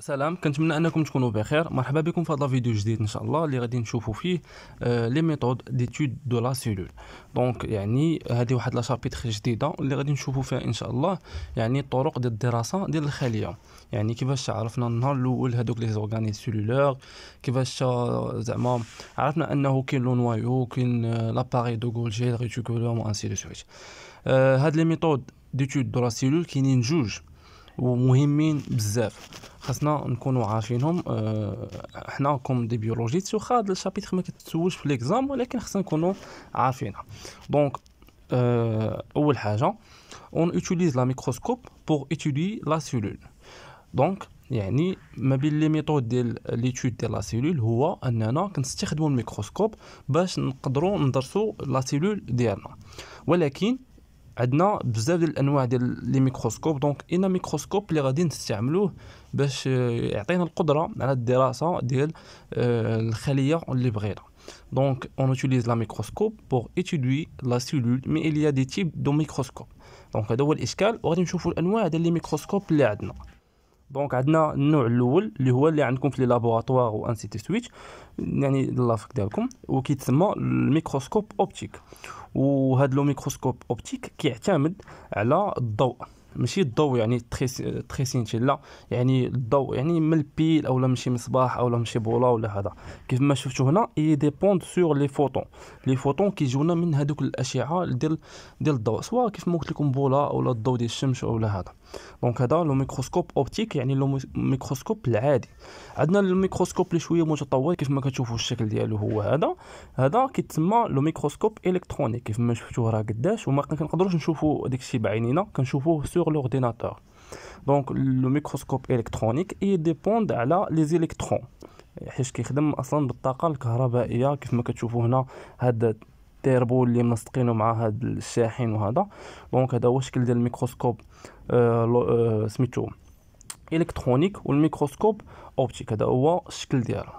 سلام كنتمنى انكم تكونوا بخير مرحبا بكم في هذا الفيديو جديد ان شاء الله اللي غادي نشوفوا فيه لي ميثود ديتود دو لا سيلول دونك يعني هذه واحد لا جديده اللي غادي نشوفوا فيها ان شاء الله يعني الطرق ديال الدراسه ديال الخليه يعني كيفاش عرفنا النهار الاول هذوك لي زورغاني سيلولور كيفاش زعما عرفنا انه كاين لو نوايو كاين لاباري دو غولجي ريتيكولوم وانسي دو سويت هاد لي ميثود ديتود دو لا سيلول كاينين جوج ومهمين بزاف خاصنا نكونوا عارفينهم آه، حنا كوم دي بيولوجيست سو هذا الشابيتر ما كتسولش في ليكزام ولكن خصنا نكونوا عارفينها دونك آه، اول حاجه اون اوتيليز لا ميكروسكوب بور اتيدي لا سيلول دونك يعني ما بين لي ميثود ديال ليتود ديال لا سيلول هو اننا كنستخدموا الميكروسكوب باش نقدروا ندرسوا لا سيلول ديالنا ولكن عندنا بزاف ديال الانواع ديال لي ميكروسكوب دونك اين ميكروسكوب اللي غادي نستعملوه باش آه، يعطينا القدره على الدراسه ديال آه، الخليه اللي بغينا دونك اون اوتيليز لا ميكروسكوب بور ايتيدوي لا سيلول مي il دي تيب دو ميكروسكوب دونك هذا هو الاشكال وغادي نشوفوا الانواع ديال لي ميكروسكوب اللي عندنا دونك عندنا النوع الاول اللي هو اللي عندكم في لي و ان سيتي سويتش يعني لافك ديالكم وكيتسمى الميكروسكوب اوبتيك وهذا لو ميكروسكوب اوبتيك كيعتمد على الضوء ماشي الضوء يعني تخي سينتي لا يعني الضوء يعني من البيل اولا ماشي مصباح اولا ماشي بولا بوله ولا هذا كيف ما شفتوا هنا اي ديبوند سور لي فوتون لي فوتون كيجونا من هذوك الاشعه ديال ديال الضوء سواء كيف ما قلت لكم بوله اولا الضوء ديال الشمس اولا هذا دونك هذا لو ميكروسكوب اوبتيك يعني لو ميكروسكوب العادي عندنا الميكروسكوب اللي شويه متطور كيف ما كتشوفوا الشكل ديالو هو هذا هذا كيتسمى لو ميكروسكوب الكترونيك كيف ما شفتوه راه قداش وما كنقدروش نشوفوا داك الشيء بعينينا كنشوفوه سور sur l'ordinateur. Donc le microscope électronique il dépend على les électrons حيت كيخدم اصلا بالطاقه الكهربائيه كيف ما كتشوفوا هنا هذا التيربو اللي ملصقينو مع هذا الشاحن وهذا دونك هذا هو الشكل ديال الميكروسكوب آه آه سميتو الكترونيك والميكروسكوب اوبتيك هذا هو الشكل ديالو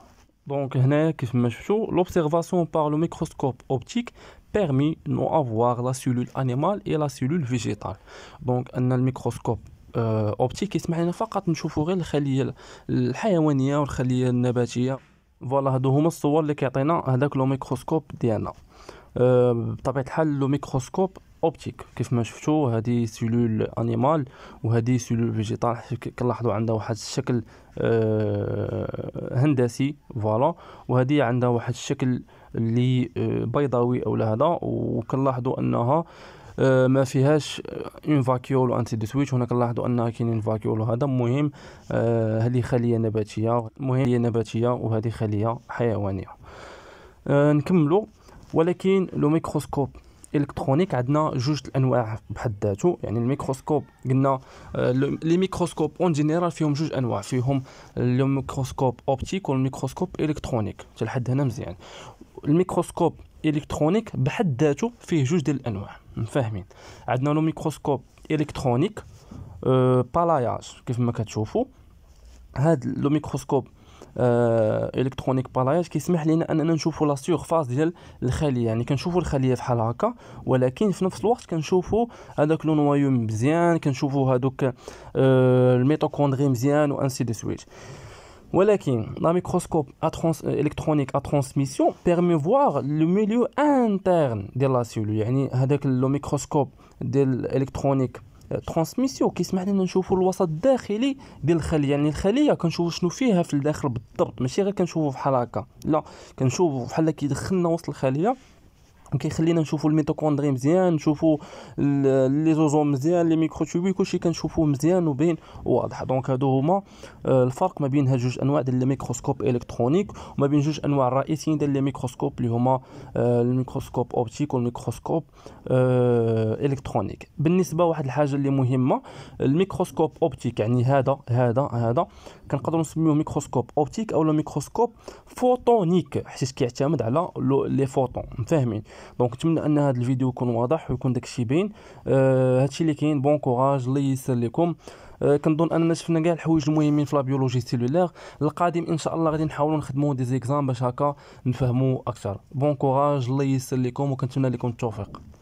دونك هنايا كيف ما شفتوا لوبسيرفاسيون بار لو ميكروسكوب اوبتيك permis nous avoir la cellule animale et la cellule végétale donc ان الميكروسكوب اوبتيك يسمح لنا فقط نشوفوا غير الخليه الحيوانيه والخليه النباتيه فوالا هادو هما الصور اللي كيعطينا هذاك لو ميكروسكوب ديالنا بطبيعه الحال لو ميكروسكوب اوبتيك كيف ما شفتوا هذه سيلول انيمال وهذه سيلول فيجيتال كنلاحظوا عندها واحد الشكل هندسي فوالا وهذه عندها واحد الشكل اللي بيضاوي او هذا وكنلاحظوا انها ما فيهاش اون فاكيول وانتي دو سويتش هنا كنلاحظوا انها كاينين فاكيول وهذا المهم هذه خليه نباتيه المهم هي نباتيه وهذه خليه حيوانيه نكملوا ولكن لو ميكروسكوب الكترونيك عندنا جوج الانواع بحد ذاته يعني الميكروسكوب قلنا آه، لي ميكروسكوب اون جينيرال فيهم جوج انواع فيهم الميكروسكوب اوبتيك والميكروسكوب الكترونيك حتى لحد هنا مزيان الميكروسكوب الكترونيك بحد ذاته فيه جوج ديال الانواع فاهمين عندنا لو ميكروسكوب الكترونيك آه، بالاياج كيف ما كتشوفوا هاد لو ميكروسكوب آه، الكترونيك بالاياج كيسمح لنا اننا نشوفوا لا سيرفاس ديال الخليه يعني كنشوفوا الخليه بحال هكا ولكن في نفس الوقت كنشوفوا هذاك لو نوايو مزيان كنشوفوا هذوك آه، الميتوكوندري مزيان وانسي دو سويت ولكن لا ميكروسكوب اترانس الكترونيك ا ترانسميسيون بيرمي فوار لو ميليو انترن ديال لا سيلول يعني هذاك لو ميكروسكوب ديال الالكترونيك ترانسميسيون كيسمح لنا نشوفوا الوسط الداخلي ديال الخليه يعني الخليه كنشوفوا شنو فيها في الداخل بالضبط ماشي غير كنشوفوا بحال هكا لا كنشوفوا بحال كيدخلنا وسط الخليه كيخلينا نشوفوا الميتوكوندري مزيان نشوفوا لي زوزوم مزيان لي ميكروتوبي كلشي كنشوفوه مزيان وبين واضح دونك هادو هما آه، الفرق ما بين هاد جوج انواع ديال الميكروسكوب الكترونيك وما بين جوج انواع رئيسيين ديال الميكروسكوب اللي هما آه، الميكروسكوب اوبتيك والميكروسكوب آه، الكترونيك بالنسبه واحد الحاجه اللي مهمه الميكروسكوب اوبتيك يعني هذا هذا هذا كنقدروا نسميوه ميكروسكوب اوبتيك او ميكروسكوب فوتونيك حيت كيعتمد على لي فوتون فاهمين دونك نتمنى ان هذا الفيديو يكون واضح ويكون داكشي باين آه هادشي اللي كاين بون كوراج الله ييسر لكم آه كنظن اننا شفنا كاع الحوايج المهمين في لا بيولوجي سيلولير القادم ان شاء الله غادي نحاولوا نخدموا دي زيكزام باش هكا نفهموا اكثر بون كوراج الله ييسر لكم وكنتمنى لكم التوفيق